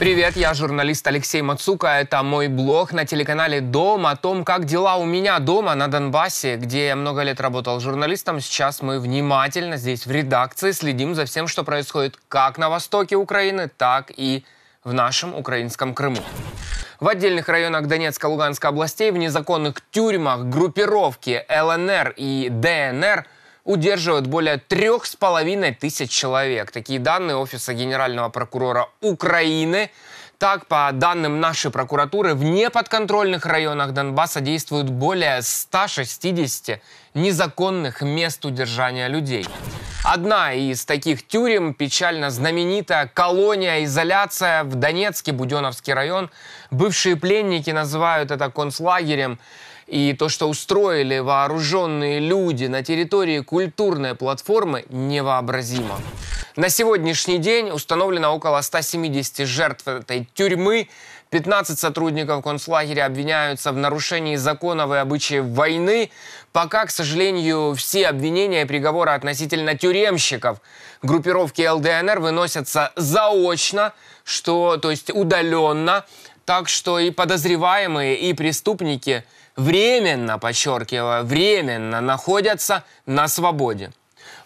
Привет, я журналист Алексей Мацука. Это мой блог на телеканале «Дом» о том, как дела у меня дома на Донбассе, где я много лет работал журналистом. Сейчас мы внимательно здесь в редакции следим за всем, что происходит как на востоке Украины, так и в нашем украинском Крыму. В отдельных районах Донецка, Луганской областей, в незаконных тюрьмах группировки ЛНР и ДНР – удерживают более трех с половиной тысяч человек. Такие данные Офиса Генерального прокурора Украины. Так, по данным нашей прокуратуры, в неподконтрольных районах Донбасса действуют более 160 незаконных мест удержания людей. Одна из таких тюрем, печально знаменитая колония изоляция в Донецке, Буденовский район. Бывшие пленники называют это концлагерем. И то, что устроили вооруженные люди на территории культурной платформы, невообразимо. На сегодняшний день установлено около 170 жертв этой тюрьмы. 15 сотрудников концлагеря обвиняются в нарушении законов и обычаев войны. Пока, к сожалению, все обвинения и приговоры относительно тюремщиков группировки ЛДНР выносятся заочно, что, то есть удаленно. Так что и подозреваемые, и преступники – временно, подчеркиваю, временно находятся на свободе.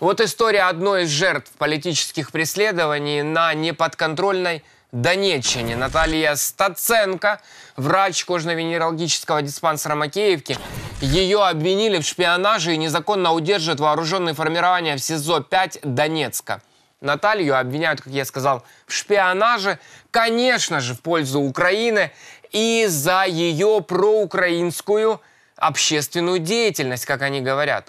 Вот история одной из жертв политических преследований на неподконтрольной Донеччине. Наталья Стаценко, врач кожно-венерологического диспансера Макеевки, ее обвинили в шпионаже и незаконно удерживают вооруженные формирования в СИЗО-5 Донецка. Наталью обвиняют, как я сказал, в шпионаже, конечно же, в пользу Украины и за ее проукраинскую общественную деятельность, как они говорят.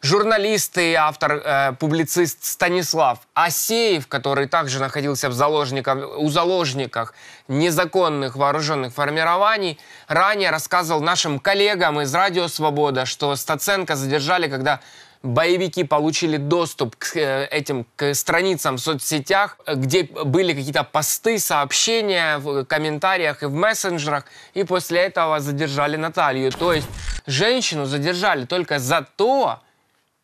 Журналист и автор, э, публицист Станислав Асеев, который также находился в заложниках, у заложниках незаконных вооруженных формирований, ранее рассказывал нашим коллегам из «Радио Свобода», что Стаценко задержали, когда боевики получили доступ к э, этим к страницам в соцсетях, э, где были какие-то посты, сообщения в комментариях и в мессенджерах, и после этого задержали Наталью. То есть женщину задержали только за то,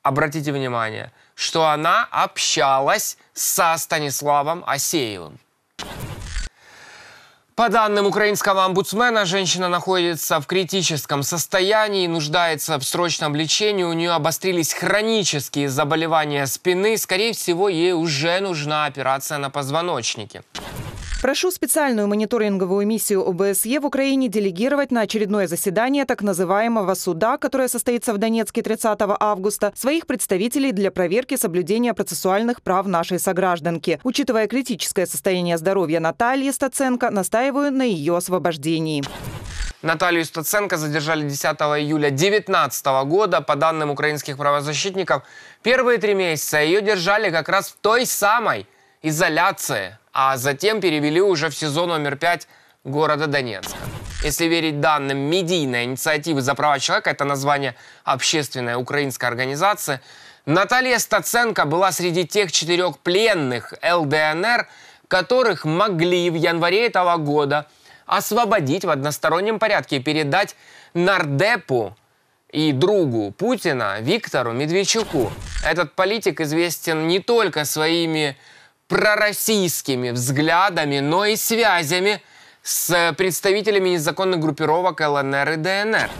обратите внимание, что она общалась со Станиславом Асеевым. По данным украинского омбудсмена, женщина находится в критическом состоянии, нуждается в срочном лечении, у нее обострились хронические заболевания спины. Скорее всего, ей уже нужна операция на позвоночнике. Прошу специальную мониторинговую миссию ОБСЕ в Украине делегировать на очередное заседание так называемого суда, которое состоится в Донецке 30 августа, своих представителей для проверки соблюдения процессуальных прав нашей согражданки. Учитывая критическое состояние здоровья Натальи Стаценко, настаиваю на ее освобождении. Наталью Стаценко задержали 10 июля 2019 года. По данным украинских правозащитников, первые три месяца ее держали как раз в той самой изоляции – а затем перевели уже в сезон номер 5 города Донецка. Если верить данным медийной инициативы «За права человека», это название общественная украинская организация Наталья Стаценко была среди тех четырех пленных ЛДНР, которых могли в январе этого года освободить в одностороннем порядке и передать Нардепу и другу Путина Виктору Медведчуку. Этот политик известен не только своими пророссийскими взглядами, но и связями с э, представителями незаконных группировок ЛНР и ДНР.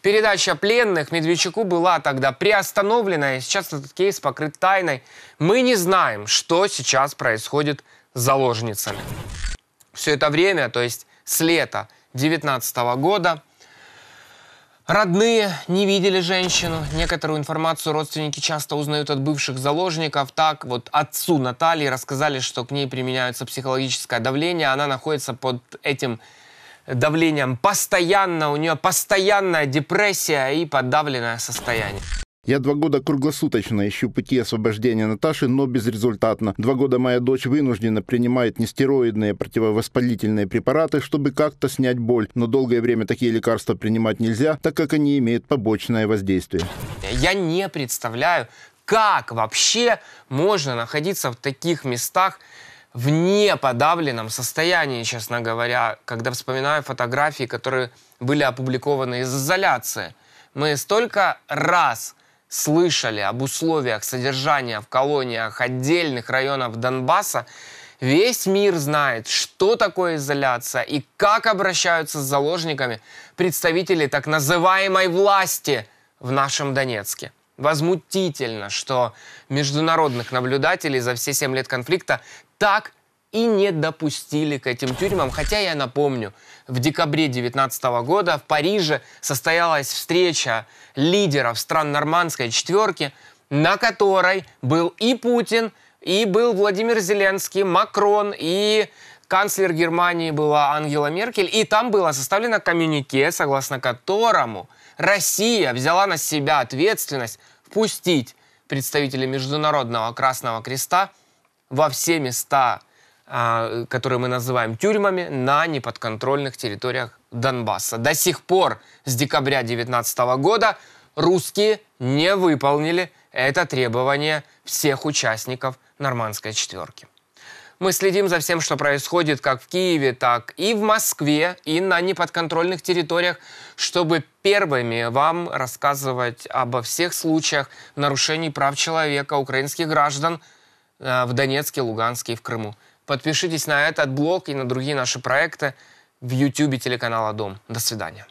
Передача пленных Медведчуку была тогда приостановлена, и сейчас этот кейс покрыт тайной. Мы не знаем, что сейчас происходит с заложницами. Все это время, то есть с лета 2019 года, Родные не видели женщину. Некоторую информацию родственники часто узнают от бывших заложников. Так вот отцу Натальи рассказали, что к ней применяется психологическое давление. Она находится под этим давлением постоянно. У нее постоянная депрессия и подавленное состояние. Я два года круглосуточно ищу пути освобождения Наташи, но безрезультатно. Два года моя дочь вынуждена принимает нестероидные противовоспалительные препараты, чтобы как-то снять боль, но долгое время такие лекарства принимать нельзя, так как они имеют побочное воздействие. Я не представляю, как вообще можно находиться в таких местах, в неподавленном состоянии, честно говоря, когда вспоминаю фотографии, которые были опубликованы из изоляции. Мы столько раз слышали об условиях содержания в колониях отдельных районов Донбасса, весь мир знает, что такое изоляция и как обращаются с заложниками представители так называемой власти в нашем Донецке. Возмутительно, что международных наблюдателей за все семь лет конфликта так и не допустили к этим тюрьмам. Хотя я напомню, в декабре 2019 года в Париже состоялась встреча лидеров стран нормандской четверки, на которой был и Путин, и был Владимир Зеленский, Макрон, и канцлер Германии была Ангела Меркель, и там было составлено коммюнике, согласно которому Россия взяла на себя ответственность впустить представителей Международного Красного Креста во все места а, которые мы называем тюрьмами, на неподконтрольных территориях Донбасса. До сих пор, с декабря 2019 года, русские не выполнили это требование всех участников нормандской четверки. Мы следим за всем, что происходит как в Киеве, так и в Москве, и на неподконтрольных территориях, чтобы первыми вам рассказывать обо всех случаях нарушений прав человека украинских граждан э, в Донецке, Луганске и в Крыму. Подпишитесь на этот блог и на другие наши проекты в YouTube телеканала «Дом». До свидания.